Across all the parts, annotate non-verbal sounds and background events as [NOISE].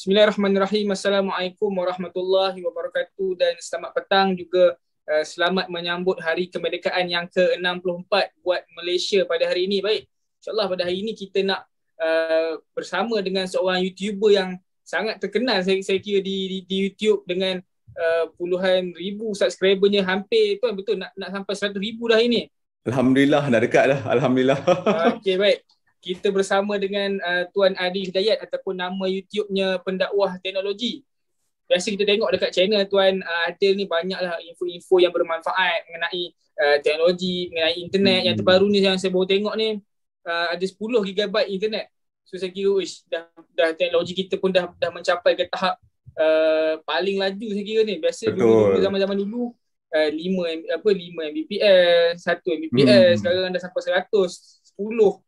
Bismillahirrahmanirrahim. Assalamualaikum warahmatullahi wabarakatuh dan selamat petang juga uh, selamat menyambut Hari Kemerdekaan yang ke-64 buat Malaysia pada hari ini. Baik, insyaAllah pada hari ini kita nak uh, bersama dengan seorang YouTuber yang sangat terkenal saya, saya kira di, di, di YouTube dengan uh, puluhan ribu subscribernya hampir tu betul nak, nak sampai 100 ribu dah ini. Alhamdulillah, dah dekat dah. Alhamdulillah. Uh, ah, okay, baik kita bersama dengan uh, Tuan Adi Hidayat ataupun nama YouTube-nya Pendakwah Teknologi. Biasa kita tengok dekat channel Tuan uh, Adil ni banyaklah info-info yang bermanfaat mengenai uh, teknologi, mengenai internet. Hmm. Yang terbaru ni yang saya baru tengok ni uh, ada 10 gigabyte internet. So saya kira uish, dah, dah teknologi kita pun dah dah mencapai ke tahap uh, paling laju saya kira ni. Biasa dulu zaman-zaman dulu uh, 5 apa 5 Mbps, 1 Mbps, hmm. sekarang dah sampai 100, 10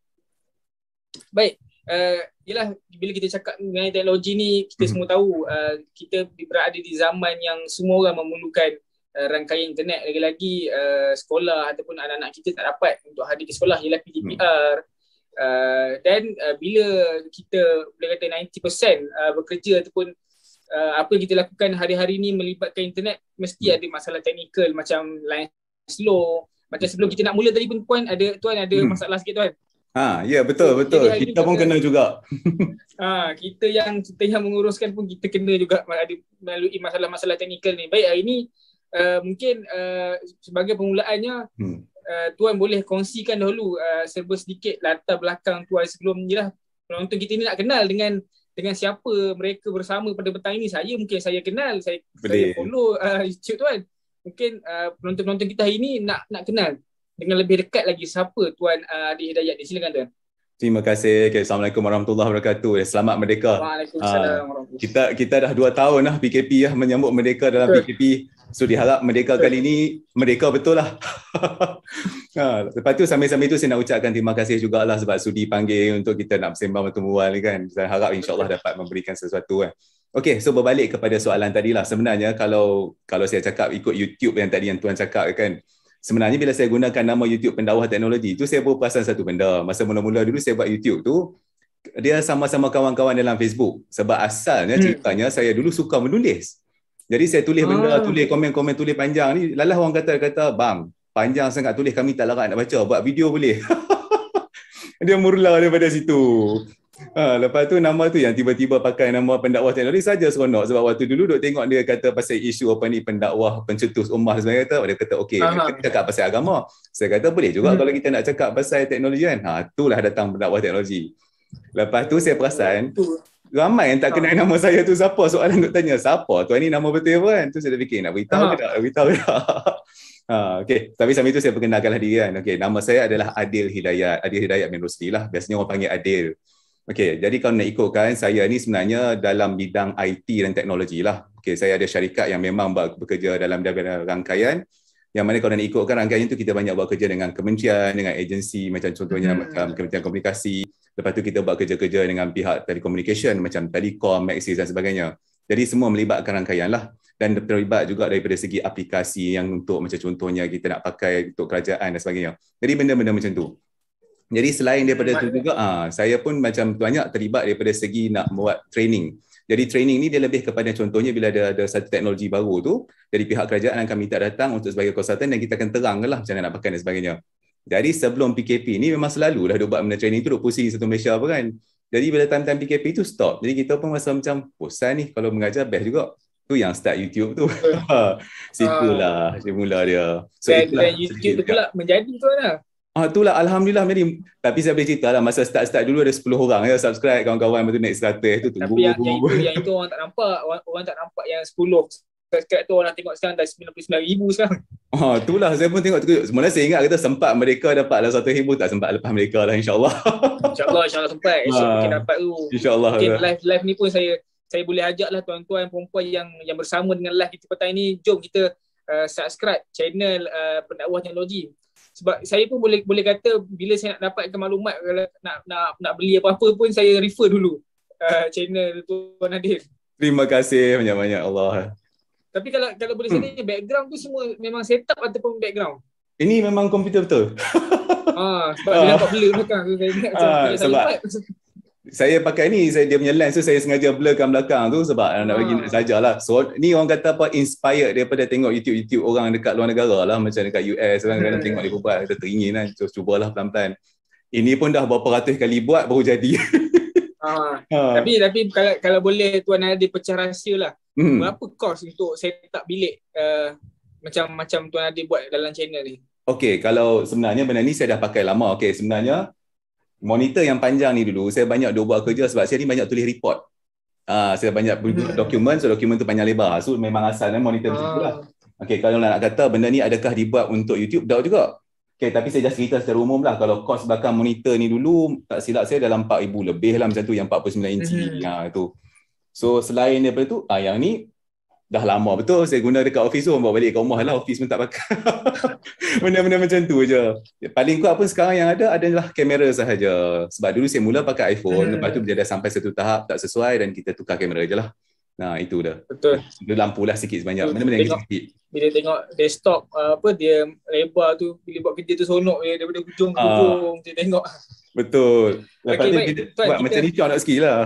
Baik. Uh, yelah, bila kita cakap mengenai teknologi ni, kita hmm. semua tahu uh, kita berada di zaman yang semua orang memerlukan uh, rangkaian internet. Lagi-lagi uh, sekolah ataupun anak-anak kita tak dapat untuk hadir ke sekolah. Yelah PDPR. Hmm. dan uh, bila kita boleh kata 90% uh, bekerja ataupun uh, apa kita lakukan hari-hari ni melibatkan internet mesti hmm. ada masalah teknikal macam line slow macam sebelum kita nak mula tadi pun puan ada tuan ada hmm. masalah sikit tuan Ha, ya yeah, betul betul. Kita, kita pun kena juga. [LAUGHS] Ha, kita yang kita yang menguruskan pun kita kena juga ada melalui masalah-masalah teknikal ni. Baik, hari ini uh, eh, mungkin uh, sebagai permulaannya hmm. uh, tuan boleh kongsikan dahulu uh, serba sedikit latar belakang tuan sebelum ni lah. Penonton kita ni nak kenal dengan dengan siapa mereka bersama pada petang ini. Saya mungkin saya kenal, saya, saya follow uh, YouTube [LAUGHS] tuan. Mungkin uh, penonton-penonton kita hari ini nak nak kenal dengan lebih dekat lagi siapa Tuan uh, Adi Hidayat di silakan Tuan. Terima kasih. Okay. Assalamualaikum warahmatullahi wabarakatuh. Ya, selamat merdeka. Waalaikumsalam uh, Kita kita dah dua tahun lah PKP ya menyambut merdeka dalam Betul. PKP. So diharap merdeka Betul. kali ini merdeka betullah. Ha, [LAUGHS] ah, lepas tu sambil-sambil tu saya nak ucapkan terima kasih juga lah sebab sudi panggil untuk kita nak sembang bertemu ni kan. Saya harap insyaAllah dapat memberikan sesuatu kan. Okay, so berbalik kepada soalan tadi lah. Sebenarnya kalau kalau saya cakap ikut YouTube yang tadi yang Tuan cakap kan, sebenarnya bila saya gunakan nama YouTube pendawah teknologi itu saya pun perasan satu benda masa mula-mula dulu saya buat YouTube tu dia sama-sama kawan-kawan dalam Facebook sebab asalnya hmm. ceritanya saya dulu suka menulis jadi saya tulis benda oh. tulis komen-komen tulis panjang ni lalah orang kata kata bang panjang sangat tulis kami tak larat nak baca buat video boleh [LAUGHS] dia murla daripada situ Ha, lepas tu nama tu yang tiba-tiba pakai nama pendakwah teknologi saja seronok sebab waktu dulu duk tengok dia kata pasal isu apa ni pendakwah pencetus ummah sebenarnya kata dia kata okey uh kita cakap pasal agama. Saya kata boleh juga hmm. kalau kita nak cakap pasal teknologi kan. Ha lah datang pendakwah teknologi. Lepas tu saya perasan ramai yang tak kenal uh nama saya tu siapa soalan duk tanya siapa tu ni nama betul kan. Tu saya dah fikir nak beritahu uh-huh. ke tak beritahu ke tak. [LAUGHS] Ha, okay. Tapi sambil itu saya perkenalkanlah diri kan. Okay. Nama saya adalah Adil Hidayat. Adil Hidayat bin Rusli lah. Biasanya orang panggil Adil. Okey, jadi kalau nak ikutkan, saya ni sebenarnya dalam bidang IT dan teknologi lah. Okey, saya ada syarikat yang memang bekerja dalam dalam rangkaian. Yang mana kalau nak ikutkan rangkaian tu, kita banyak buat kerja dengan kementerian, dengan agensi macam contohnya hmm. macam kementerian komunikasi. Lepas tu kita buat kerja-kerja dengan pihak telecommunication macam telecom, Maxis dan sebagainya. Jadi semua melibatkan rangkaian lah dan terlibat juga daripada segi aplikasi yang untuk macam contohnya kita nak pakai untuk kerajaan dan sebagainya. Jadi benda-benda macam tu. Jadi selain daripada itu juga, ah, saya pun macam banyak terlibat daripada segi nak buat training. Jadi training ni dia lebih kepada contohnya bila ada, ada satu teknologi baru tu, dari pihak kerajaan akan minta datang untuk sebagai konsultan dan kita akan terang lah macam mana nak pakai dan sebagainya. Jadi sebelum PKP ni memang selalu dah buat benda training tu, duk pusing satu Malaysia apa kan. Jadi bila time-time PKP tu stop. Jadi kita pun rasa macam, bosan ni kalau mengajar best juga. Tu yang start YouTube tu. Situlah, uh, dia mula dia. So, dan, dan YouTube tu pula menjadi tu lah. Ah itulah alhamdulillah Mary. Tapi saya boleh cerita lah masa start-start dulu ada 10 orang ya subscribe kawan-kawan yang betul naik 100 tu tunggu. Tapi yang, yang, itu, yang itu orang tak nampak. Orang, orang tak nampak yang 10 subscribe tu orang tengok sekarang dah 99,000 sekarang. Ah itulah saya pun tengok tu. Semula saya ingat kata sempat mereka dapat lah 100,000 tak sempat lepas mereka lah insyaAllah. InsyaAllah insyaAllah sempat. Esok [LAUGHS] ha. mungkin ah, dapat tu. InsyaAllah. Okay, live, live ni pun saya saya boleh ajak lah tuan-tuan perempuan yang yang bersama dengan live kita petang ni. Jom kita uh, subscribe channel uh, pendakwah teknologi sebab saya pun boleh boleh kata bila saya nak dapatkan maklumat kalau nak nak nak beli apa-apa pun saya refer dulu uh, channel tu Adil. Terima kasih banyak-banyak Allah. Tapi kalau kalau boleh hmm. saya background tu semua memang setup ataupun background? Ini memang komputer betul. ah, sebab ah. dia nampak blur belakang. Saya ingat macam ah, sebab, saya pakai ni saya dia punya lens tu saya sengaja blurkan belakang tu sebab oh. nak bagi sajalah ah. so ni orang kata apa inspired daripada tengok YouTube-YouTube orang dekat luar negara lah macam dekat US orang kadang hmm. tengok dia buat kita teringin kan. so, cubalah pelan-pelan ini pun dah berapa ratus kali buat baru jadi ha. [LAUGHS] ha. tapi tapi kalau kalau boleh tuan ada pecah rahsia lah hmm. berapa kos untuk set tak bilik uh, macam macam tuan ada buat dalam channel ni Okay, kalau sebenarnya benda ni saya dah pakai lama. Okay, sebenarnya monitor yang panjang ni dulu saya banyak dua buat kerja sebab saya ni banyak tulis report uh, saya banyak hmm. dokumen so dokumen tu panjang lebar so memang asalnya monitor uh. macam tu lah ah. okay, kalau nak kata benda ni adakah dibuat untuk YouTube dah juga Okay, tapi saya just cerita secara umum lah. Kalau kos belakang monitor ni dulu, tak silap saya dalam 4,000 lebih lah macam tu yang 49 inci. Mm-hmm. Ha, tu. So, selain daripada tu, ah, yang ni dah lama betul saya guna dekat office tu bawa balik ke rumah lah office pun tak pakai [LAUGHS] benda-benda macam tu je paling kuat pun sekarang yang ada adalah kamera sahaja sebab dulu saya mula pakai iPhone lepas tu hmm. bila dah sampai satu tahap tak sesuai dan kita tukar kamera je lah nah itu dah betul dia lampu lah sikit sebanyak betul. benda-benda tengok, sikit bila tengok desktop apa dia lebar tu bila buat kerja tu seronok eh, daripada hujung ke ah. hujung uh, dia tengok betul lepas okay, tu buat kita, macam ni cakap nak sikit lah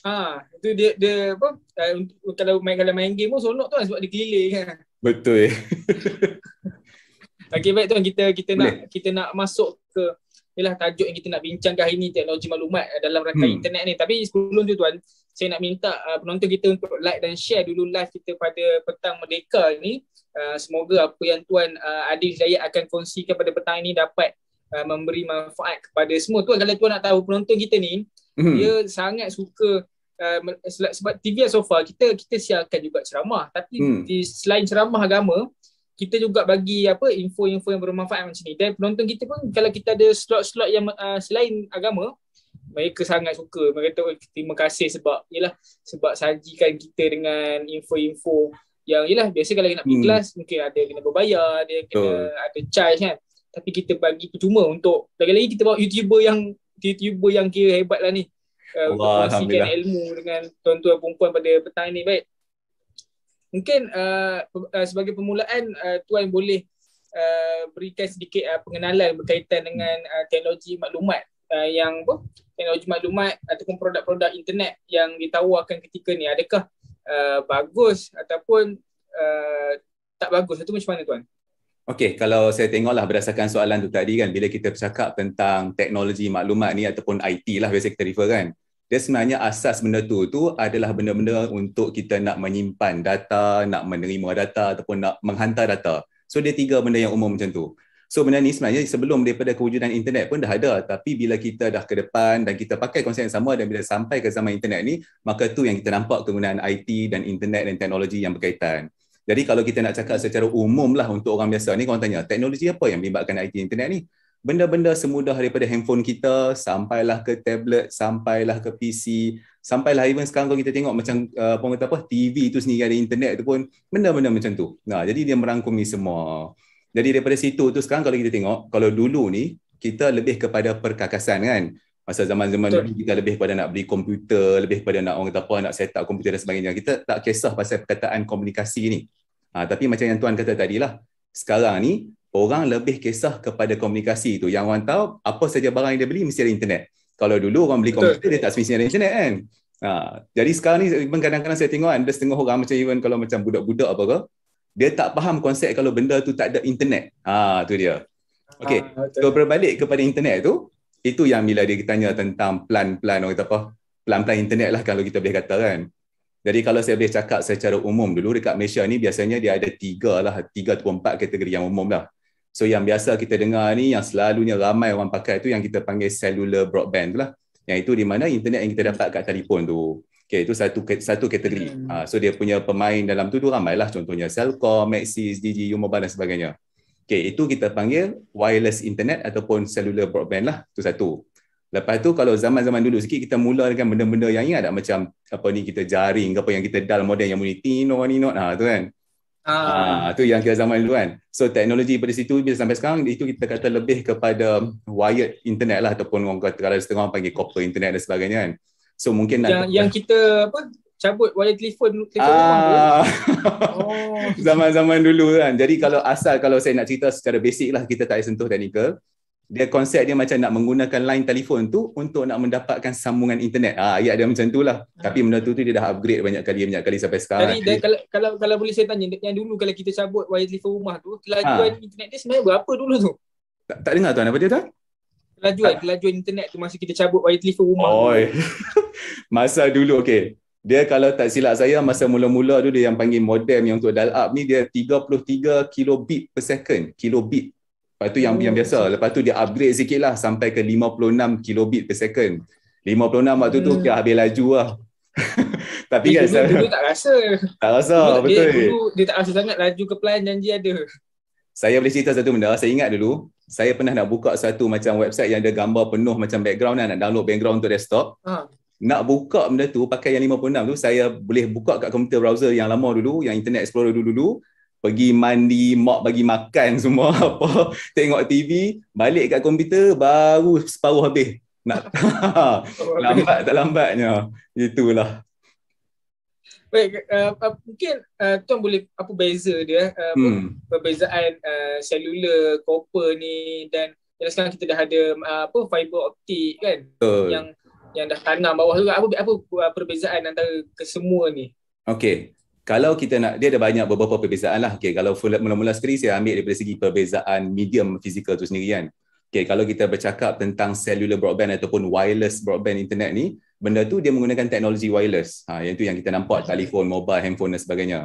Ah, ha, tu dia dia apa? Uh, kalau main kalau main game pun seronok tu lah sebab dia keliling kan. Betul. [LAUGHS] Okey baik tuan kita kita Boleh. nak kita nak masuk ke ialah tajuk yang kita nak bincangkan hari ni teknologi maklumat eh, dalam rangka hmm. internet ni. Tapi sebelum tu tuan, saya nak minta uh, penonton kita untuk like dan share dulu live kita pada petang merdeka ni. Uh, semoga apa yang tuan uh, Adil Hidayat akan kongsikan pada petang ini dapat uh, memberi manfaat kepada semua. Tuan kalau tuan nak tahu penonton kita ni, mm-hmm. dia sangat suka uh, sebab TV and Sofa kita kita siarkan juga ceramah tapi mm. di selain ceramah agama kita juga bagi apa info-info yang bermanfaat macam ni dan penonton kita pun kalau kita ada slot-slot yang uh, selain agama mereka sangat suka mereka tahu oh, terima kasih sebab yalah sebab sajikan kita dengan info-info yang yalah biasa kalau nak pergi hmm. kelas mungkin ada kena berbayar ada kena oh. ada charge kan tapi kita bagi percuma untuk lagi-lagi kita bawa youtuber yang tiba-tiba yang kira hebat lah ni. Uh, eh, Allah, ilmu dengan tuan-tuan perempuan pada petang ni. Baik. Mungkin uh, uh, sebagai permulaan, uh, tuan boleh uh, berikan sedikit uh, pengenalan berkaitan dengan uh, teknologi maklumat uh, yang apa? teknologi maklumat ataupun produk-produk internet yang ditawarkan ketika ni. Adakah uh, bagus ataupun uh, tak bagus? Itu macam mana tuan? Okey, kalau saya tengoklah berdasarkan soalan tu tadi kan, bila kita bercakap tentang teknologi maklumat ni ataupun IT lah biasa kita refer kan, dia sebenarnya asas benda tu tu adalah benda-benda untuk kita nak menyimpan data, nak menerima data ataupun nak menghantar data. So dia tiga benda yang umum macam tu. So benda ni sebenarnya sebelum daripada kewujudan internet pun dah ada tapi bila kita dah ke depan dan kita pakai konsep yang sama dan bila sampai ke zaman internet ni maka tu yang kita nampak kegunaan IT dan internet dan teknologi yang berkaitan. Jadi kalau kita nak cakap secara umum lah untuk orang biasa ni, korang tanya, teknologi apa yang melibatkan IT internet ni? Benda-benda semudah daripada handphone kita, sampailah ke tablet, sampailah ke PC, sampailah even sekarang kalau kita tengok macam uh, apa uh, kata apa, TV tu sendiri ada internet tu pun, benda-benda macam tu. Nah, jadi dia merangkumi semua. Jadi daripada situ tu sekarang kalau kita tengok, kalau dulu ni, kita lebih kepada perkakasan kan. Masa zaman-zaman dulu kita lebih pada nak beli komputer, lebih pada nak orang kata apa, nak set up komputer dan sebagainya. Kita tak kisah pasal perkataan komunikasi ni. Ha, tapi macam yang tuan kata tadi lah, sekarang ni orang lebih kisah kepada komunikasi itu. Yang orang tahu apa saja barang yang dia beli mesti ada internet. Kalau dulu orang beli komputer Betul. dia tak semestinya ada internet kan. Ha, jadi sekarang ni even kadang-kadang saya tengok kan, ada setengah orang macam even kalau macam budak-budak apa ke, dia tak faham konsep kalau benda tu tak ada internet. Ha, tu dia. Okay, kalau so berbalik kepada internet tu, itu yang bila dia tanya tentang plan-plan orang kata apa? Plan-plan internet lah kalau kita boleh kata kan. Jadi kalau saya boleh cakap secara umum dulu dekat Malaysia ni biasanya dia ada tiga lah, tiga atau empat kategori yang umum lah. So yang biasa kita dengar ni yang selalunya ramai orang pakai tu yang kita panggil cellular broadband tu lah. Yang itu di mana internet yang kita dapat kat telefon tu. Okay, itu satu satu kategori. Hmm. Ah, so dia punya pemain dalam tu tu lah contohnya Celcom, Maxis, Digi, u dan sebagainya. Okay, itu kita panggil wireless internet ataupun cellular broadband lah. Itu satu. Lepas tu kalau zaman-zaman dulu sikit kita mula dengan benda-benda yang ingat tak macam apa ni kita jaring ke apa yang kita dal model yang muniti no ni no ha tu kan. Ah. ah tu yang kira zaman dulu kan. So teknologi pada situ bila sampai sekarang itu kita kata lebih kepada wired internet lah ataupun orang kata kalau setengah orang panggil copper internet dan sebagainya kan. So mungkin yang, yang kita apa cabut wire telefon telefon ah. oh. [LAUGHS] zaman-zaman dulu kan. Jadi kalau asal kalau saya nak cerita secara basic lah kita tak sentuh teknikal dia konsep dia macam nak menggunakan line telefon tu untuk nak mendapatkan sambungan internet. Ah ya dia macam itulah. Ha. Ah. Tapi benda tu tu dia dah upgrade banyak kali banyak kali sampai sekarang. Tadi, dan kalau, kalau kalau boleh saya tanya yang dulu kalau kita cabut wire telefon rumah tu, kelajuan ha. internet dia sebenarnya berapa dulu tu? Tak, tak dengar tuan apa dia tuan? Kelajuan ha. kelajuan internet tu masa kita cabut wire telefon rumah. Oi. [LAUGHS] masa dulu okey. Dia kalau tak silap saya masa mula-mula tu dia yang panggil modem yang untuk dial up ni dia 33 kilobit per second, kilobit Lepas tu yang, oh, yang biasa. Hmm. Lepas tu dia upgrade sikit lah sampai ke 56 kilobit per second. 56 waktu tu hmm. kira habis laju lah. [LAUGHS] Tapi eh, kan saya... Dulu tak rasa. Tak rasa, dulu, eh, betul. Dia, dulu dia tak rasa sangat laju ke pelan janji ada. Saya boleh cerita satu benda. Saya ingat dulu, saya pernah nak buka satu macam website yang ada gambar penuh macam background kan, nak download background untuk desktop. Ha. Nak buka benda tu pakai yang 56 tu, saya boleh buka kat komputer browser yang lama dulu, yang internet explorer dulu-dulu pergi mandi, mak bagi makan [LAUGHS] semua apa, tengok TV, balik kat komputer baru separuh habis. Nak [LAUGHS] [LAUGHS] lambat tak lambatnya. Itulah. Baik, uh, uh, mungkin uh, eh, tuan boleh apa beza dia uh, hmm. perbezaan uh, selular copper ni dan ya, sekarang kita dah ada uh, apa fiber optik kan uh. yang yang dah tanam bawah tu apa apa perbezaan antara kesemua ni? Okey kalau kita nak dia ada banyak beberapa perbezaan lah. Okay, kalau mula-mula sekali saya ambil daripada segi perbezaan medium fizikal tu sendiri kan. Okay, kalau kita bercakap tentang cellular broadband ataupun wireless broadband internet ni, benda tu dia menggunakan teknologi wireless. Ha, yang tu yang kita nampak, telefon, mobile, handphone dan sebagainya.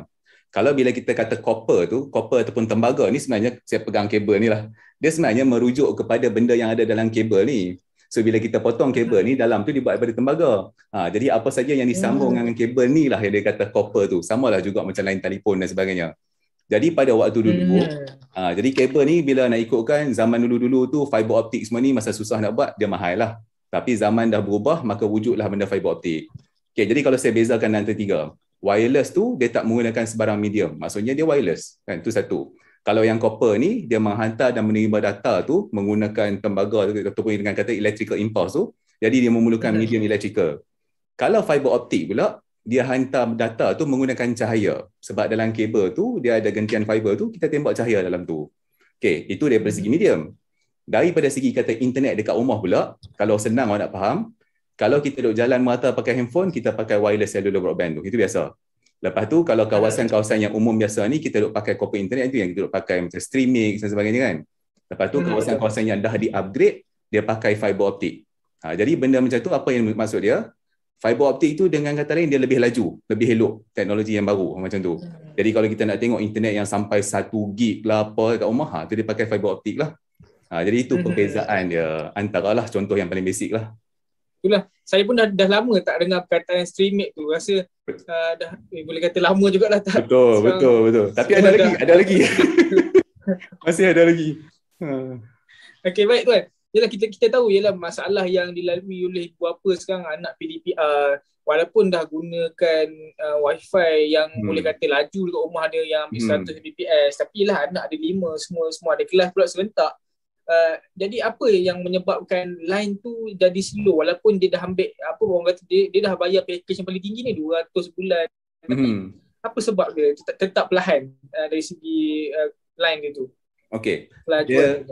Kalau bila kita kata copper tu, copper ataupun tembaga ni sebenarnya saya pegang kabel ni lah. Dia sebenarnya merujuk kepada benda yang ada dalam kabel ni. So bila kita potong kabel ni dalam tu dibuat daripada tembaga. Ha, jadi apa saja yang disambung hmm. dengan kabel ni lah yang dia kata copper tu. Sama lah juga macam lain telefon dan sebagainya. Jadi pada waktu dulu hmm. ha, jadi kabel ni bila nak ikutkan zaman dulu-dulu tu fiber optik semua ni masa susah nak buat dia mahal lah. Tapi zaman dah berubah maka wujudlah benda fiber optik. Okay, jadi kalau saya bezakan antara tiga, wireless tu dia tak menggunakan sebarang medium. Maksudnya dia wireless. Kan? Itu satu kalau yang copper ni dia menghantar dan menerima data tu menggunakan tembaga ataupun dengan kata electrical impulse tu jadi dia memerlukan medium electrical kalau fiber optik pula dia hantar data tu menggunakan cahaya sebab dalam kabel tu dia ada gentian fiber tu kita tembak cahaya dalam tu Okay, itu daripada segi hmm. medium daripada segi kata internet dekat rumah pula kalau senang awak nak faham kalau kita duduk jalan mata pakai handphone kita pakai wireless cellular broadband tu itu biasa Lepas tu kalau kawasan-kawasan yang umum biasa ni kita duk pakai copper internet itu yang kita duk pakai macam streaming dan sebagainya kan. Lepas tu hmm. kawasan-kawasan yang dah di-upgrade dia pakai fiber optik. Ha, jadi benda macam tu apa yang maksud dia? Fiber optik itu dengan kata lain dia lebih laju, lebih elok teknologi yang baru macam tu. Hmm. Jadi kalau kita nak tengok internet yang sampai 1 gig lah apa kat rumah, ha, tu dia pakai fiber optik lah. Ha, jadi itu hmm. perbezaan dia antara lah contoh yang paling basic lah. Itulah. Saya pun dah, dah lama tak dengar perkataan streaming tu. Rasa uh, dah eh, boleh kata lama jugalah tak. Betul, sekarang, betul, betul. Tapi ada dah. lagi, ada lagi. [LAUGHS] Masih ada lagi. Ha. Okey, baik tuan. Yalah kita kita tahu ialah masalah yang dilalui oleh ibu bapa sekarang anak PDPR ah, walaupun dah gunakan uh, wifi yang hmm. boleh kata laju dekat rumah dia yang ambil 100 hmm. tapi lah anak ada lima semua semua ada kelas pula serentak uh, jadi apa yang menyebabkan line tu jadi slow walaupun dia dah ambil apa orang kata dia, dia dah bayar package yang paling tinggi ni 200 bulan hmm. apa sebab dia tetap, tetap perlahan uh, dari segi uh, line dia tu okey lah, dia,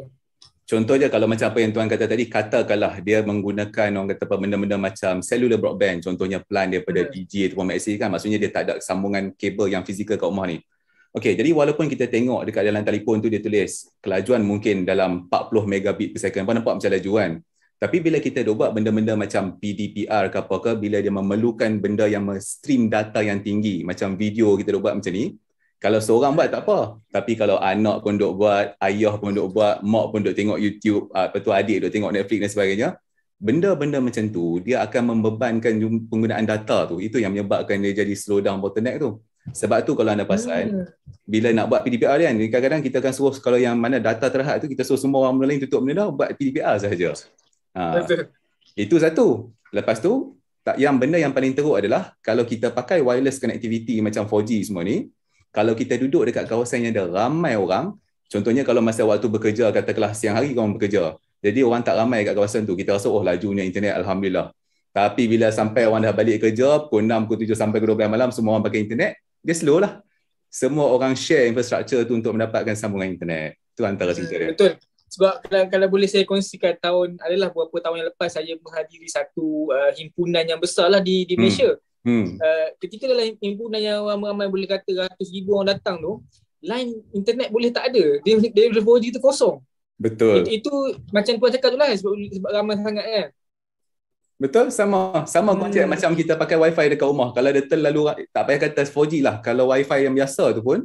je kalau macam apa yang tuan kata tadi katakanlah dia menggunakan orang kata apa benda-benda macam cellular broadband contohnya plan daripada hmm. DG ataupun MACC, kan maksudnya dia tak ada sambungan kabel yang fizikal kat rumah ni Okey, jadi walaupun kita tengok dekat dalam telefon tu dia tulis kelajuan mungkin dalam 40 megabit per second, pun nampak macam laju kan? Tapi bila kita dobat benda-benda macam PDPR ke apa ke, bila dia memerlukan benda yang stream data yang tinggi, macam video kita dobat macam ni, kalau seorang buat tak apa. Tapi kalau anak pun duk buat, ayah pun duk buat, mak pun duk tengok YouTube, uh, lepas adik duk tengok Netflix dan sebagainya, benda-benda macam tu, dia akan membebankan penggunaan data tu. Itu yang menyebabkan dia jadi slow down bottleneck tu. Sebab tu kalau anda pasal hmm. bila nak buat PDPR kan kadang-kadang kita akan suruh kalau yang mana data terhad tu kita suruh semua orang lain tutup benda dah buat PDPR saja. Ha. Itu satu. Lepas tu tak yang benda yang paling teruk adalah kalau kita pakai wireless connectivity macam 4G semua ni, kalau kita duduk dekat kawasan yang ada ramai orang, contohnya kalau masa waktu bekerja kata kelas siang hari kau bekerja. Jadi orang tak ramai dekat kawasan tu, kita rasa oh lajunya internet alhamdulillah. Tapi bila sampai orang dah balik kerja, pukul 6, pukul 7 sampai pukul 12 malam, semua orang pakai internet, dia slow lah. Semua orang share infrastruktur tu untuk mendapatkan sambungan internet. Tu antara hmm, cerita dia. Betul. Sebab kalau, kalau boleh saya kongsikan tahun adalah beberapa tahun yang lepas saya menghadiri satu uh, himpunan yang besar lah di, di hmm. Malaysia. Hmm. Hmm. Uh, ketika dalam himpunan yang ramai-ramai boleh kata ratus ribu orang datang tu, line internet boleh tak ada. Dia, dia 4G tu kosong. Betul. It, itu macam puan cakap tu lah sebab, sebab ramai sangat kan. Eh. Betul? Sama sama hmm. konsep macam kita pakai wifi dekat rumah. Kalau dia terlalu tak payah kata 4G lah. Kalau wifi yang biasa tu pun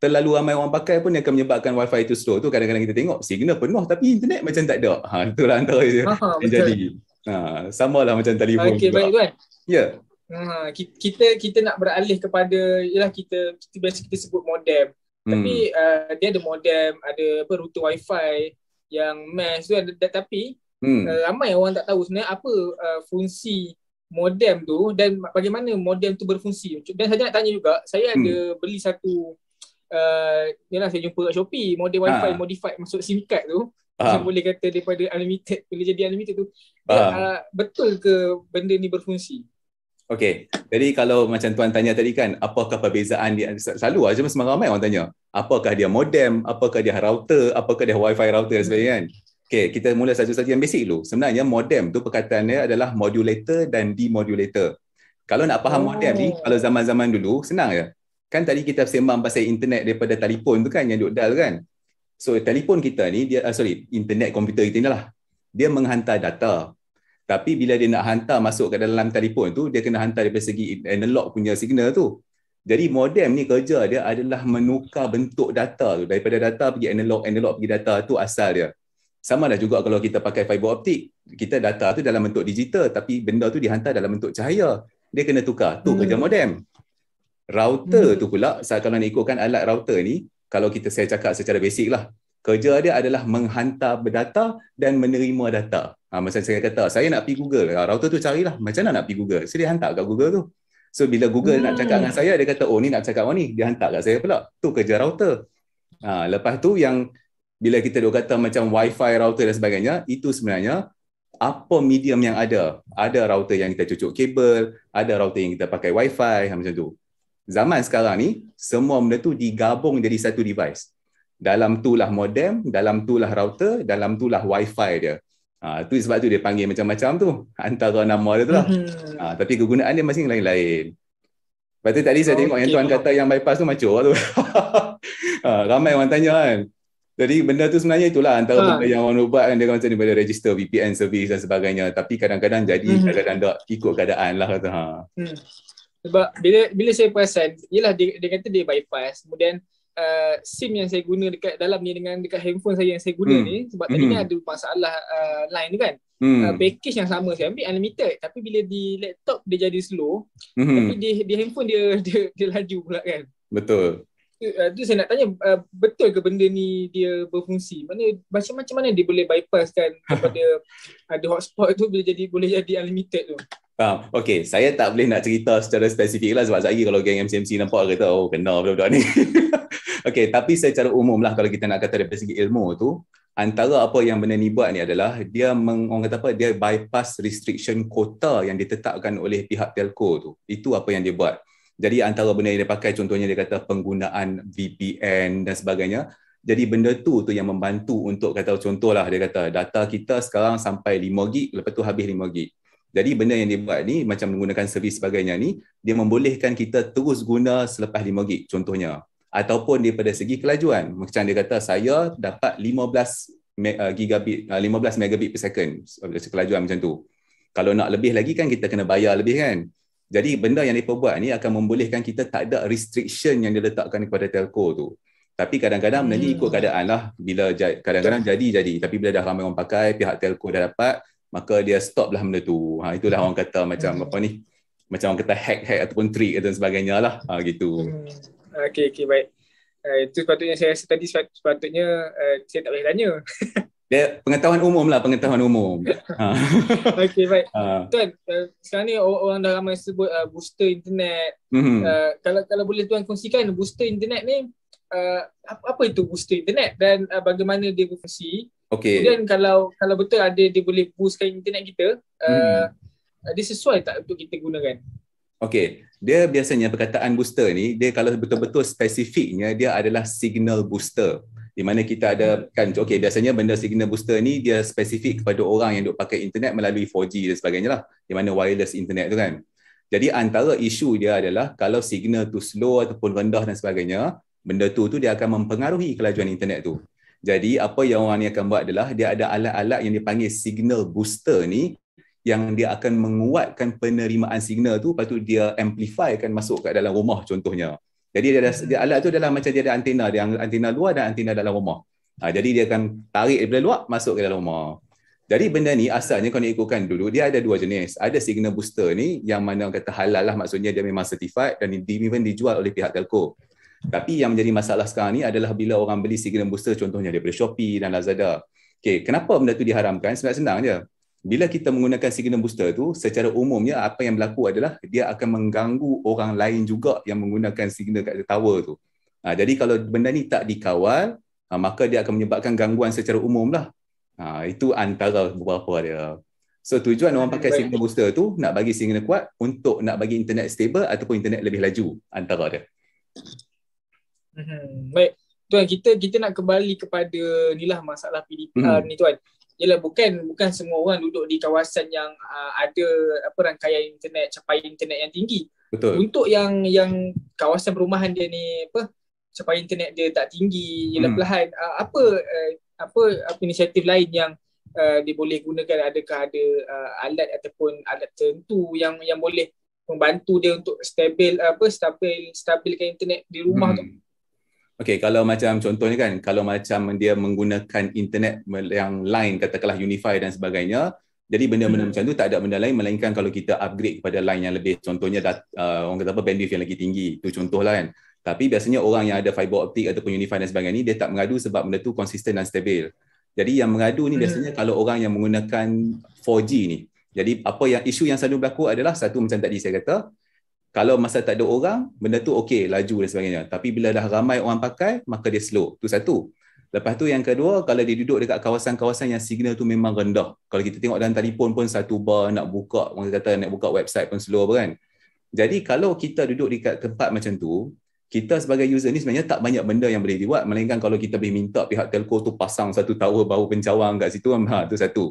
terlalu ramai orang pakai pun dia akan menyebabkan wifi itu slow. Tu kadang-kadang kita tengok signal penuh tapi internet macam tak ada. Ha itulah antara dia. Ha, yang jadi. Ha samalah macam telefon okay, juga. Okey baik tuan. Ya. Yeah. Ha, kita kita nak beralih kepada ialah kita kita biasa kita sebut modem. Hmm. Tapi uh, dia ada modem, ada apa router wifi yang mesh tu ada tapi Hmm. Uh, ramai orang tak tahu sebenarnya apa uh, fungsi modem tu dan bagaimana modem tu berfungsi. Dan saya nak tanya juga, saya hmm. ada beli satu uh, yalah saya jumpa kat Shopee modem ha. Wi-Fi modified masuk SIM card tu. Ha. boleh kata daripada unlimited boleh jadi unlimited tu. Ha. Uh, betul ke benda ni berfungsi? Okay, Jadi kalau macam tuan tanya tadi kan, apakah perbezaan dia selalu aja memang ramai orang tanya. Apakah dia modem, apakah dia router, apakah dia wifi router dan sebagainya kan? Okay, kita mula satu-satu yang basic dulu. Sebenarnya modem tu perkataannya adalah modulator dan demodulator. Kalau nak faham oh. modem ni, kalau zaman-zaman dulu, senang je. Kan tadi kita sembang pasal internet daripada telefon tu kan, yang duk dial kan. So, telefon kita ni, dia uh, sorry, internet komputer kita ni lah. Dia menghantar data. Tapi bila dia nak hantar masuk ke dalam telefon tu, dia kena hantar daripada segi analog punya signal tu. Jadi modem ni kerja dia adalah menukar bentuk data tu. Daripada data pergi analog, analog pergi data tu asal dia. Sama samalah juga kalau kita pakai fiber optik kita data tu dalam bentuk digital tapi benda tu dihantar dalam bentuk cahaya dia kena tukar tu hmm. kerja modem router hmm. tu pula kalau nak ikutkan alat router ni kalau kita saya cakap secara basic lah kerja dia adalah menghantar berdata dan menerima data ha, macam saya kata saya nak pergi Google ha, router tu carilah macam mana nak pergi Google so dia hantar kat Google tu so bila Google hmm. nak cakap dengan hmm. saya dia kata oh ni nak cakap mana ni dia hantar kat saya pula tu kerja router ha, lepas tu yang bila kita dok kata macam wifi router dan sebagainya itu sebenarnya apa medium yang ada ada router yang kita cucuk kabel ada router yang kita pakai wifi ha, macam tu zaman sekarang ni semua benda tu digabung jadi satu device dalam tu lah modem dalam tu lah router dalam tu lah wifi dia ha, tu sebab tu dia panggil macam-macam tu antara nama dia tu lah mm-hmm. ha, tapi kegunaan dia masing lain-lain Lepas tu tadi saya oh, tengok okay. yang tuan kata yang bypass tu macam tu. [LAUGHS] ha, ramai orang tanya kan. Jadi benda tu sebenarnya itulah antara ha. benda yang orang ubat kan dia macam ni benda register VPN service dan sebagainya tapi kadang-kadang jadi mm-hmm. kadang-kadang tak ikut keadaan lah kata ha. Hmm. Sebab bila bila saya perasan ialah dia, dia kata dia bypass kemudian uh, SIM yang saya guna dekat dalam ni dengan dekat handphone saya yang saya guna hmm. ni sebab tadi kan hmm ni ada masalah uh, line tu kan. Hmm. Uh, package yang sama saya ambil unlimited tapi bila di laptop dia jadi slow hmm tapi di di handphone dia [LAUGHS] dia, dia laju pula kan. Betul tu eh, saya nak tanya uh, betul ke benda ni dia berfungsi mana macam macam mana dia boleh bypass kan kepada [LAUGHS] ada uh, eh, hotspot tu boleh jadi boleh jadi unlimited tu Uh, okay, saya tak boleh nak cerita secara spesifik lah sebab saya kalau geng MCMC nampak kata, oh kena budak-budak ni. [LAUGHS] okay, tapi secara umum lah kalau kita nak kata dari segi ilmu tu, antara apa yang benda ni buat ni adalah dia meng, orang kata apa dia bypass restriction kuota yang ditetapkan oleh pihak telco tu itu apa yang dia buat jadi antara benda yang dia pakai contohnya dia kata penggunaan VPN dan sebagainya. Jadi benda tu tu yang membantu untuk kata contohlah dia kata data kita sekarang sampai 5 gig lepas tu habis 5 gig. Jadi benda yang dia buat ni macam menggunakan servis sebagainya ni dia membolehkan kita terus guna selepas 5 gig contohnya ataupun daripada segi kelajuan macam dia kata saya dapat 15 uh, gigabit 15 uh, megabit per second kelajuan macam tu kalau nak lebih lagi kan kita kena bayar lebih kan jadi benda yang mereka buat ni akan membolehkan kita tak ada restriction yang diletakkan kepada telco tu. Tapi kadang-kadang hmm. benda ni ikut hmm. keadaan lah. Bila kadang-kadang jadi-jadi. Tapi bila dah ramai orang pakai, pihak telco dah dapat, maka dia stop lah benda tu. Ha, itulah orang kata macam hmm. apa ni. Macam orang kata hack-hack ataupun trick dan sebagainya lah. Ha, gitu. Hmm. Okay, okay, baik. Uh, itu sepatutnya saya rasa tadi sepatutnya uh, saya tak boleh tanya. [LAUGHS] Dia pengetahuan umum lah, pengetahuan umum. [LAUGHS] ha. Okay, baik. Ha. Tuan, uh, sekarang ni orang, orang dah ramai sebut uh, booster internet. Mm-hmm. Uh, kalau kalau boleh Tuan kongsikan booster internet ni, uh, apa, apa itu booster internet dan uh, bagaimana dia berfungsi. Okay. Kemudian kalau kalau betul ada dia boleh boostkan internet kita, uh, mm. dia sesuai tak untuk kita gunakan? Okay, dia biasanya perkataan booster ni, dia kalau betul-betul spesifiknya, dia adalah signal booster di mana kita ada kan okey biasanya benda signal booster ni dia spesifik kepada orang yang duk pakai internet melalui 4G dan sebagainya lah di mana wireless internet tu kan jadi antara isu dia adalah kalau signal tu slow ataupun rendah dan sebagainya benda tu tu dia akan mempengaruhi kelajuan internet tu jadi apa yang orang ni akan buat adalah dia ada alat-alat yang dipanggil signal booster ni yang dia akan menguatkan penerimaan signal tu lepas tu dia amplifykan masuk kat dalam rumah contohnya jadi dia ada, dia, alat tu adalah macam dia ada antena, dia antena luar dan antena dalam rumah. Ha, jadi dia akan tarik daripada luar masuk ke dalam rumah. Jadi benda ni asalnya kalau ikutkan dulu dia ada dua jenis. Ada signal booster ni yang mana kata halal lah maksudnya dia memang certified dan di, even dijual oleh pihak telco. Tapi yang menjadi masalah sekarang ni adalah bila orang beli signal booster contohnya daripada Shopee dan Lazada. Okay, kenapa benda tu diharamkan? Sebab senang je bila kita menggunakan signal booster tu secara umumnya apa yang berlaku adalah dia akan mengganggu orang lain juga yang menggunakan signal kat tower tu ha, jadi kalau benda ni tak dikawal ha, maka dia akan menyebabkan gangguan secara umum lah ha, itu antara beberapa dia so tujuan orang pakai signal booster tu nak bagi signal kuat untuk nak bagi internet stable ataupun internet lebih laju antara dia Hmm, baik. Tuan, kita kita nak kembali kepada inilah masalah PDPR hmm. ni tuan ialah bukan bukan semua orang duduk di kawasan yang uh, ada apa rangkaian internet capaian internet yang tinggi. Betul. Untuk yang yang kawasan perumahan dia ni apa capaian internet dia tak tinggi ialah hmm. perlahan uh, apa uh, apa apa inisiatif lain yang uh, eh, diboleh gunakan adakah ada uh, alat ataupun alat tertentu yang yang boleh membantu dia untuk stabil apa stabil stabilkan internet di rumah hmm. tu. Okay, kalau macam contohnya kan, kalau macam dia menggunakan internet yang lain, katakanlah Unify dan sebagainya, jadi benda-benda hmm. macam tu tak ada benda lain melainkan kalau kita upgrade kepada line yang lebih contohnya dat, uh, orang kata apa bandwidth yang lagi tinggi tu contohlah kan tapi biasanya orang yang ada fiber optik ataupun unify dan sebagainya ni dia tak mengadu sebab benda tu konsisten dan stabil jadi yang mengadu ni biasanya hmm. kalau orang yang menggunakan 4G ni jadi apa yang isu yang selalu berlaku adalah satu macam tadi saya kata kalau masa tak ada orang, benda tu okey, laju dan sebagainya. Tapi bila dah ramai orang pakai, maka dia slow. Tu satu. Lepas tu yang kedua, kalau dia duduk dekat kawasan-kawasan yang signal tu memang rendah. Kalau kita tengok dalam telefon pun satu bar nak buka, orang kata nak buka website pun slow apa kan. Jadi kalau kita duduk dekat tempat macam tu, kita sebagai user ni sebenarnya tak banyak benda yang boleh dibuat melainkan kalau kita boleh minta pihak telco tu pasang satu tower baru pencawang kat situ [LAUGHS] ha tu satu.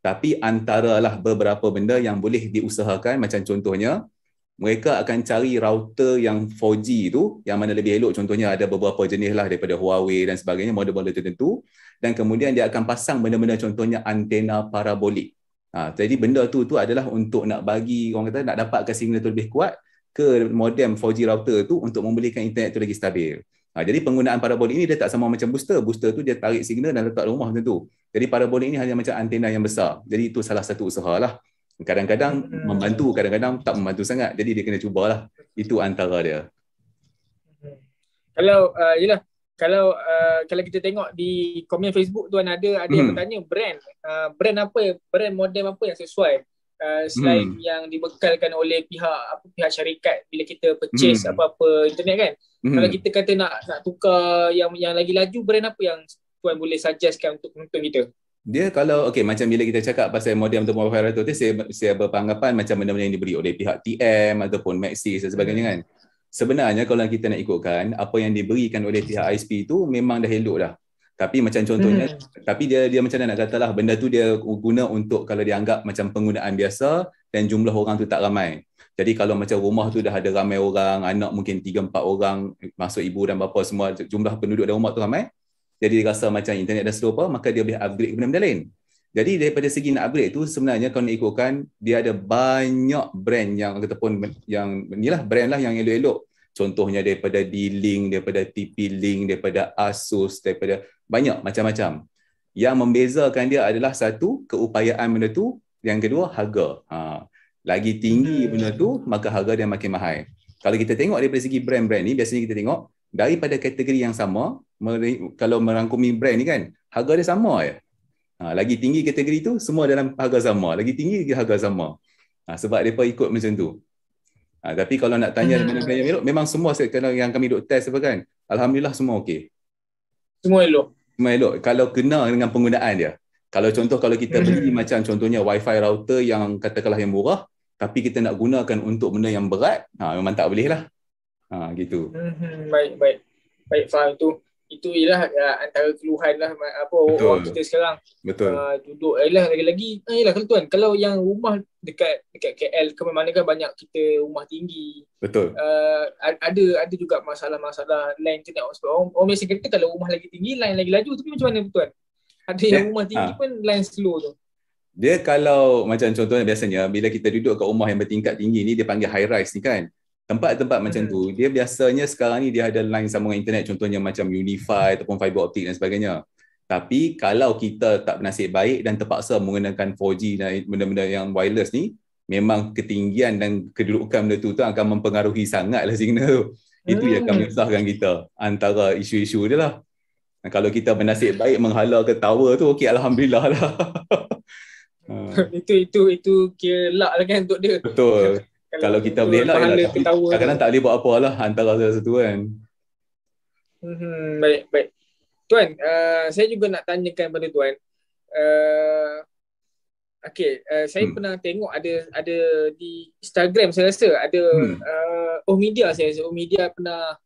Tapi antaralah beberapa benda yang boleh diusahakan macam contohnya mereka akan cari router yang 4G tu yang mana lebih elok contohnya ada beberapa jenis lah daripada Huawei dan sebagainya model-model tertentu dan kemudian dia akan pasang benda-benda contohnya antena parabolik ha, jadi benda tu tu adalah untuk nak bagi orang kata nak dapatkan signal tu lebih kuat ke modem 4G router tu untuk membolehkan internet tu lagi stabil ha, jadi penggunaan parabolik ini dia tak sama macam booster booster tu dia tarik signal dan letak rumah tentu jadi parabolik ini hanya macam antena yang besar jadi itu salah satu usaha lah kadang-kadang hmm. membantu, kadang-kadang tak membantu sangat. Jadi dia kena cubalah. Itu antara dia. Hmm. Kalau uh, yalah, kalau uh, kalau kita tengok di komen Facebook tuan ada ada hmm. yang bertanya brand uh, brand apa, brand modem apa yang sesuai uh, hmm. selain hmm. yang dibekalkan oleh pihak apa pihak syarikat bila kita purchase hmm. apa-apa internet kan. Hmm. Kalau kita kata nak nak tukar yang yang lagi laju brand apa yang tuan boleh suggestkan untuk penonton kita? dia kalau okey macam bila kita cakap pasal modem ataupun wifi router tu saya saya berpanggapan macam benda-benda yang diberi oleh pihak TM ataupun Maxis dan sebagainya hmm. kan sebenarnya kalau kita nak ikutkan apa yang diberikan oleh pihak ISP tu memang dah elok dah tapi macam contohnya hmm. tapi dia dia macam mana nak katalah benda tu dia guna untuk kalau dianggap macam penggunaan biasa dan jumlah orang tu tak ramai jadi kalau macam rumah tu dah ada ramai orang anak mungkin 3 4 orang masuk ibu dan bapa semua jumlah penduduk dalam rumah tu ramai jadi dia rasa macam internet dah slow apa, maka dia boleh upgrade ke benda-benda lain. Jadi daripada segi nak upgrade tu sebenarnya kalau nak ikutkan dia ada banyak brand yang ataupun yang ni lah brand lah yang elok-elok. Contohnya daripada D-Link, daripada TP-Link, daripada Asus, daripada banyak macam-macam. Yang membezakan dia adalah satu keupayaan benda tu, yang kedua harga. Ha. Lagi tinggi benda tu hmm. maka harga dia makin mahal. Kalau kita tengok daripada segi brand-brand ni biasanya kita tengok daripada kategori yang sama kalau merangkumi brand ni kan harga dia sama ya ha, lagi tinggi kategori tu semua dalam harga sama lagi tinggi lagi harga sama ha, sebab mereka ikut macam tu ha, tapi kalau nak tanya hmm. mana yang elok memang semua kena yang kami duk test apa kan alhamdulillah semua okey semua elok semua elok kalau kena dengan penggunaan dia kalau contoh kalau kita hmm. beli hmm. macam contohnya wifi router yang katakanlah yang murah tapi kita nak gunakan untuk benda yang berat ha, memang tak boleh lah Ha, gitu. Hmm, baik, baik. Baik, faham itu Itu ialah uh, antara keluhan lah apa Betul. orang kita sekarang Betul. Uh, duduk. Ialah lagi-lagi, uh, ialah kalau tuan, kalau yang rumah dekat dekat KL ke mana kan banyak kita rumah tinggi. Betul. Uh, ada ada juga masalah-masalah lain internet. Sebab orang, orang biasa kata kalau rumah lagi tinggi, lain lagi laju. Tapi macam mana tuan? Ada yang rumah tinggi ha. pun lain slow tu. Dia kalau macam contohnya biasanya bila kita duduk kat rumah yang bertingkat tinggi ni dia panggil high rise ni kan tempat-tempat macam hmm. tu dia biasanya sekarang ni dia ada line dengan internet contohnya macam unify ataupun fiber optik dan sebagainya tapi kalau kita tak bernasib baik dan terpaksa menggunakan 4G dan benda-benda yang wireless ni memang ketinggian dan kedudukan benda tu, tu akan mempengaruhi sangatlah signal tu itu yang akan hmm. menyusahkan kita antara isu-isu dia lah dan kalau kita bernasib baik menghala ke tower tu okey alhamdulillah lah [LAUGHS] ha. [LAUGHS] itu itu itu kira lah kan untuk dia betul kalau, kalau kita boleh lah kadang-kadang tak boleh buat apa lah antara salah satu kan hmm, baik baik tuan uh, saya juga nak tanyakan pada tuan uh, okay uh, saya hmm. pernah tengok ada ada di Instagram saya rasa ada hmm. uh, oh media saya rasa oh media pernah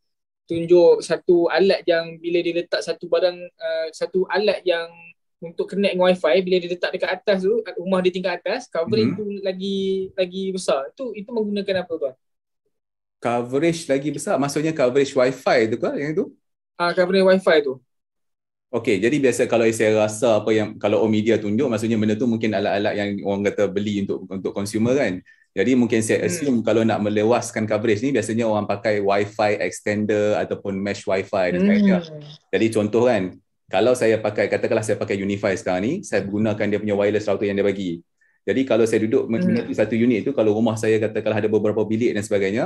tunjuk satu alat yang bila dia letak satu barang uh, satu alat yang untuk connect dengan wifi bila dia letak dekat atas tu rumah dia tingkat atas coverage hmm. tu lagi lagi besar tu itu menggunakan apa tuan coverage lagi besar maksudnya coverage wifi tu ke yang itu ah uh, coverage wifi tu Okay, jadi biasa kalau saya rasa apa yang kalau Om Media tunjuk maksudnya benda tu mungkin alat-alat yang orang kata beli untuk untuk consumer kan. Jadi mungkin saya hmm. assume hmm. kalau nak melewaskan coverage ni biasanya orang pakai WiFi extender ataupun mesh WiFi dan sebagainya. Hmm. Jadi contoh kan, kalau saya pakai katakanlah saya pakai Unify sekarang ni saya gunakan dia punya wireless router yang dia bagi jadi kalau saya duduk menghadapi hmm. satu unit tu kalau rumah saya katakanlah ada beberapa bilik dan sebagainya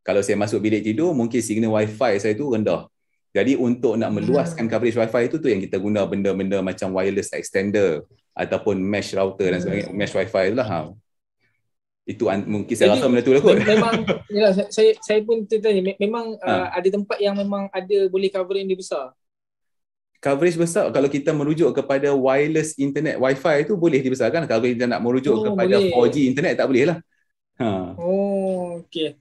kalau saya masuk bilik tidur mungkin signal wifi saya tu rendah jadi untuk nak meluaskan hmm. coverage wifi itu tu yang kita guna benda-benda macam wireless extender ataupun mesh router dan sebagainya hmm. mesh wifi lah. ha itu mungkin saya rasa benda tu lah kot. Memang [LAUGHS] yalah, saya saya pun tertanya memang ha. uh, ada tempat yang memang ada boleh cover yang dia besar coverage besar kalau kita merujuk kepada wireless internet wifi itu boleh dibesarkan kalau kita nak merujuk oh, kepada boleh. 4G internet tak boleh lah ha. oh okey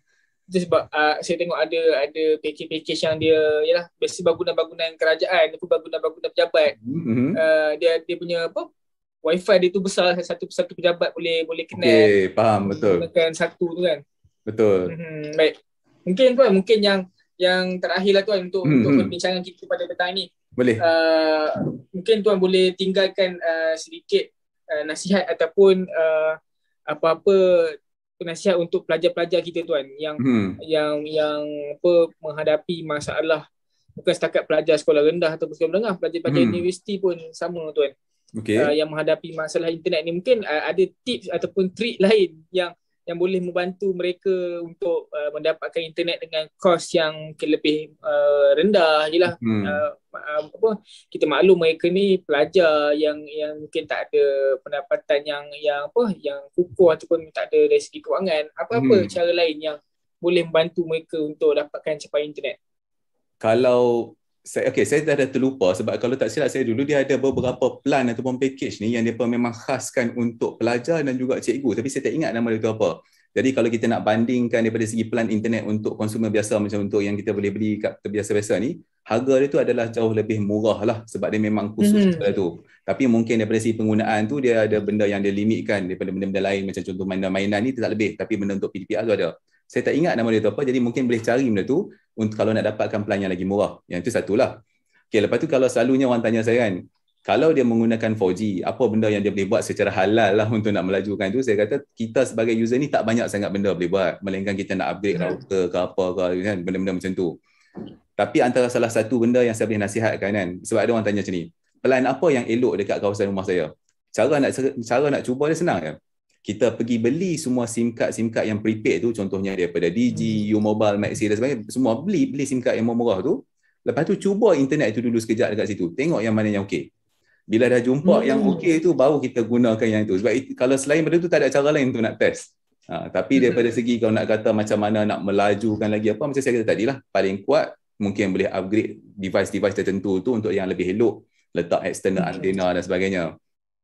itu sebab uh, saya tengok ada ada package-package yang dia yalah biasa bangunan-bangunan kerajaan ataupun bangunan-bangunan pejabat mm-hmm. uh, dia dia punya apa wifi dia tu besar satu satu pejabat boleh boleh connect okey faham betul kan satu tu kan betul mm-hmm. baik mungkin tuan mungkin yang yang terakhirlah tuan untuk mm-hmm. untuk perbincangan kita pada petang ni boleh. Uh, mungkin tuan boleh tinggalkan uh, sedikit uh, nasihat ataupun uh, apa-apa nasihat untuk pelajar-pelajar kita tuan yang hmm. yang yang apa menghadapi masalah bukan setakat pelajar sekolah rendah atau sekolah menengah pelajar-pelajar hmm. universiti pun sama tuan. Okay. Uh, yang menghadapi masalah internet ni mungkin uh, ada tips ataupun trik lain yang yang boleh membantu mereka untuk uh, mendapatkan internet dengan kos yang lebih uh, rendah jelah hmm. uh, um, apa kita maklum mereka ni pelajar yang yang mungkin tak ada pendapatan yang yang apa yang kukuh ataupun tak ada dari segi kewangan apa-apa hmm. cara lain yang boleh membantu mereka untuk dapatkan cepat internet kalau saya, okay, saya dah, dah terlupa sebab kalau tak silap saya dulu dia ada beberapa plan ataupun package ni yang dia memang khaskan untuk pelajar dan juga cikgu tapi saya tak ingat nama dia tu apa. Jadi kalau kita nak bandingkan daripada segi plan internet untuk konsumen biasa macam untuk yang kita boleh beli kat biasa-biasa ni, harga dia tu adalah jauh lebih murah lah sebab dia memang khusus mm mm-hmm. tu. Tapi mungkin daripada segi penggunaan tu dia ada benda yang dia limitkan daripada benda-benda lain macam contoh mainan-mainan ni tak lebih tapi benda untuk PDPR tu ada saya tak ingat nama dia tu apa jadi mungkin boleh cari benda tu untuk kalau nak dapatkan pelan yang lagi murah yang itu satulah okey lepas tu kalau selalunya orang tanya saya kan kalau dia menggunakan 4G apa benda yang dia boleh buat secara halal lah [LAUGHS] untuk nak melajukan itu, saya kata kita sebagai user ni tak banyak sangat benda boleh buat melainkan kita nak upgrade router ke apa ke kan benda-benda macam tu tapi antara salah satu benda yang saya boleh nasihatkan kan sebab ada orang tanya macam ni plan apa yang elok dekat kawasan rumah saya cara nak cara nak cuba dia senang ya kita pergi beli semua SIM card SIM card yang prepaid tu contohnya daripada Digi, hmm. U Mobile, Maxi dan sebagainya semua beli beli SIM card yang murah-murah tu lepas tu cuba internet itu dulu sekejap dekat situ tengok yang mana yang okey bila dah jumpa hmm. yang okey tu baru kita gunakan yang itu sebab it, kalau selain benda tu tak ada cara lain untuk nak test ha, tapi hmm. daripada segi kalau nak kata macam mana nak melajukan lagi apa macam saya kata tadi lah paling kuat mungkin boleh upgrade device-device tertentu tu untuk yang lebih elok letak external okay. Hmm. antena dan sebagainya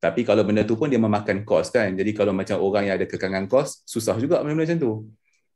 tapi kalau benda tu pun dia memakan kos kan. Jadi kalau macam orang yang ada kekangan kos, susah juga benda-benda macam tu.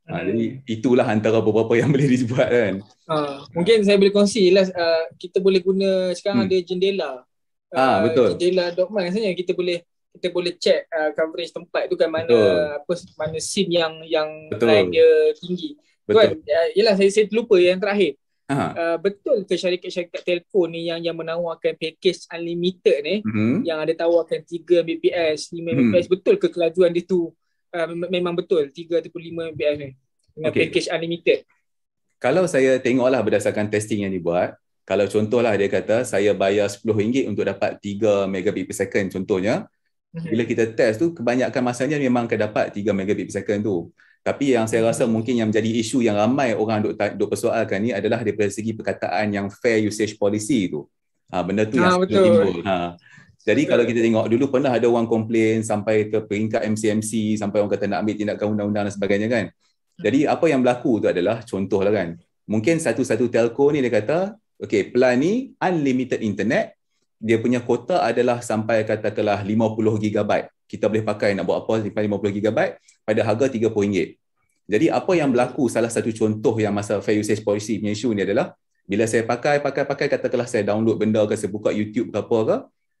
Ha, hmm. jadi itulah antara beberapa yang [LAUGHS] boleh dibuat kan. Ha, mungkin saya boleh kongsi lah. Uh, kita boleh guna sekarang hmm. ada jendela. Ah, uh, ah ha, betul. Jendela dokman sebenarnya kita boleh kita boleh check uh, coverage tempat tu kan mana betul. apa mana scene yang yang betul. dia tinggi. Betul. Tuan, uh, yelah saya, saya terlupa yang terakhir. Ha. Uh, betul ke syarikat-syarikat telco ni yang yang menawarkan package unlimited ni mm-hmm. yang ada tawarkan 3 Mbps, 5 hmm. Mbps mm betul ke kelajuan dia tu uh, memang betul 3 atau 5 Mbps ni dengan okay. package unlimited. Kalau saya tengoklah berdasarkan testing yang dibuat, kalau contohlah dia kata saya bayar RM10 untuk dapat 3 megabit per second contohnya, mm-hmm. bila kita test tu kebanyakan masanya memang akan dapat 3 megabit per second tu. Tapi yang saya rasa mungkin yang menjadi isu yang ramai orang duk, duk persoalkan ni adalah daripada segi perkataan yang fair usage policy tu. Ha, benda tu ha, yang betul. timbul. Ha. Jadi kalau kita tengok dulu pernah ada orang komplain sampai ke peringkat MCMC sampai orang kata nak ambil tindakan undang-undang dan sebagainya kan. Jadi apa yang berlaku tu adalah contohlah kan. Mungkin satu-satu telco ni dia kata, okay plan ni unlimited internet dia punya kota adalah sampai katakanlah 50 gigabyte. Kita boleh pakai nak buat apa sampai 50 gigabyte pada harga RM30. Jadi apa yang berlaku salah satu contoh yang masa fair usage policy punya isu ni adalah bila saya pakai pakai pakai katakanlah saya download benda ke saya buka YouTube ke apa ke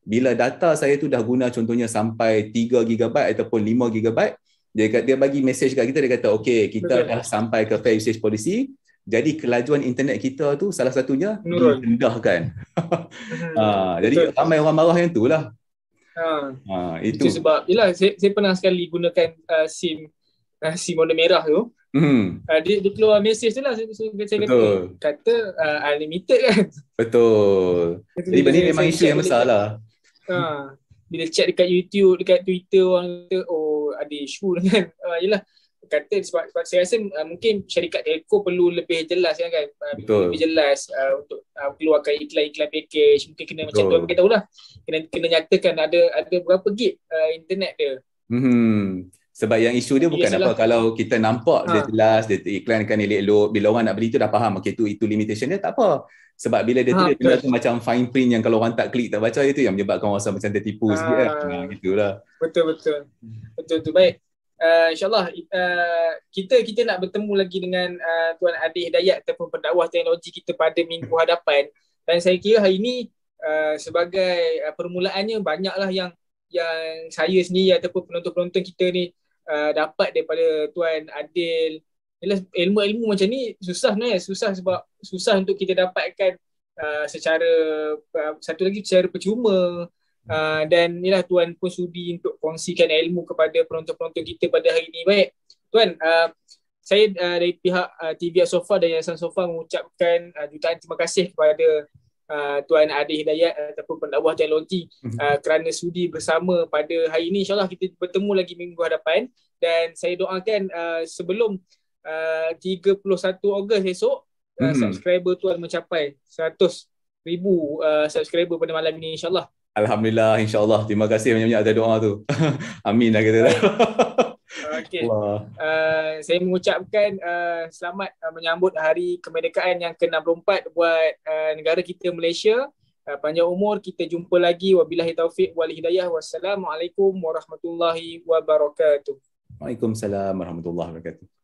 bila data saya tu dah guna contohnya sampai 3 GB ataupun 5 gigabyte, dia kata dia bagi message kat kita dia kata okey kita dah sampai ke fair usage policy jadi kelajuan internet kita tu salah satunya rendahkan. ha, hmm. [LAUGHS] ah, jadi ramai orang marah yang itulah. Ha. ha itu. itu sebab yalah saya, saya pernah sekali gunakan uh, SIM uh, SIM warna merah tu. Hmm. Uh, dia, dia keluar mesej tu lah saya, saya, saya kata, kata uh, unlimited kan. [LAUGHS] Betul. jadi benda memang isu yang besar lah. Ha. Bila chat dekat YouTube, dekat Twitter orang kata oh ada isu dengan uh, [LAUGHS] yalah kata sebab, sebab saya rasa uh, mungkin syarikat telco perlu lebih jelas kan kan uh, lebih jelas uh, untuk uh, keluarkan iklan-iklan package mungkin kena Betul. macam tu kita tahulah kena kena nyatakan ada ada berapa gig uh, internet dia hmm sebab yang isu dia bukan yes, apa lah. kalau kita nampak ha. dia jelas dia iklankan elok-elok bila orang nak beli tu dah faham okey itu itu limitation dia tak apa sebab bila dia ha, tulis benda tu macam fine print yang kalau orang tak klik tak baca itu yang menyebabkan orang rasa macam tertipu ha. sikit kan. Ha, gitulah. Betul betul. Betul tu baik uh, insyaallah uh, kita kita nak bertemu lagi dengan uh, tuan Adi Hidayat ataupun pendakwah teknologi kita pada minggu hadapan dan saya kira hari ini uh, sebagai uh, permulaannya banyaklah yang yang saya sendiri ataupun penonton-penonton kita ni uh, dapat daripada tuan Adil ilmu-ilmu macam ni susah ni susah sebab susah untuk kita dapatkan uh, secara uh, satu lagi secara percuma Uh, dan inilah Tuan pun sudi untuk kongsikan ilmu kepada penonton-penonton kita pada hari ini. Baik, Tuan, uh, saya uh, dari pihak uh, TV Sofa dan Yayasan Sofa mengucapkan uh, jutaan terima kasih kepada uh, Tuan Adi Hidayat ataupun pendakwah Tuan Lonti uh, kerana sudi bersama pada hari ini. InsyaAllah kita bertemu lagi minggu hadapan dan saya doakan uh, sebelum uh, 31 Ogos esok, Uh, subscriber tuan mencapai 100 ribu uh, subscriber pada malam ini insyaAllah Alhamdulillah, insyaAllah. Terima kasih banyak-banyak atas doa tu. [LAUGHS] Amin lah kata. [LAUGHS] Okay. Uh, eh, saya mengucapkan uh, selamat uh, menyambut Hari Kemerdekaan yang ke-64 buat uh, negara kita Malaysia. Uh, panjang umur kita jumpa lagi. Wabillahi taufiq wal hidayah. Wassalamualaikum warahmatullahi wabarakatuh. Waalaikumsalam warahmatullahi wabarakatuh.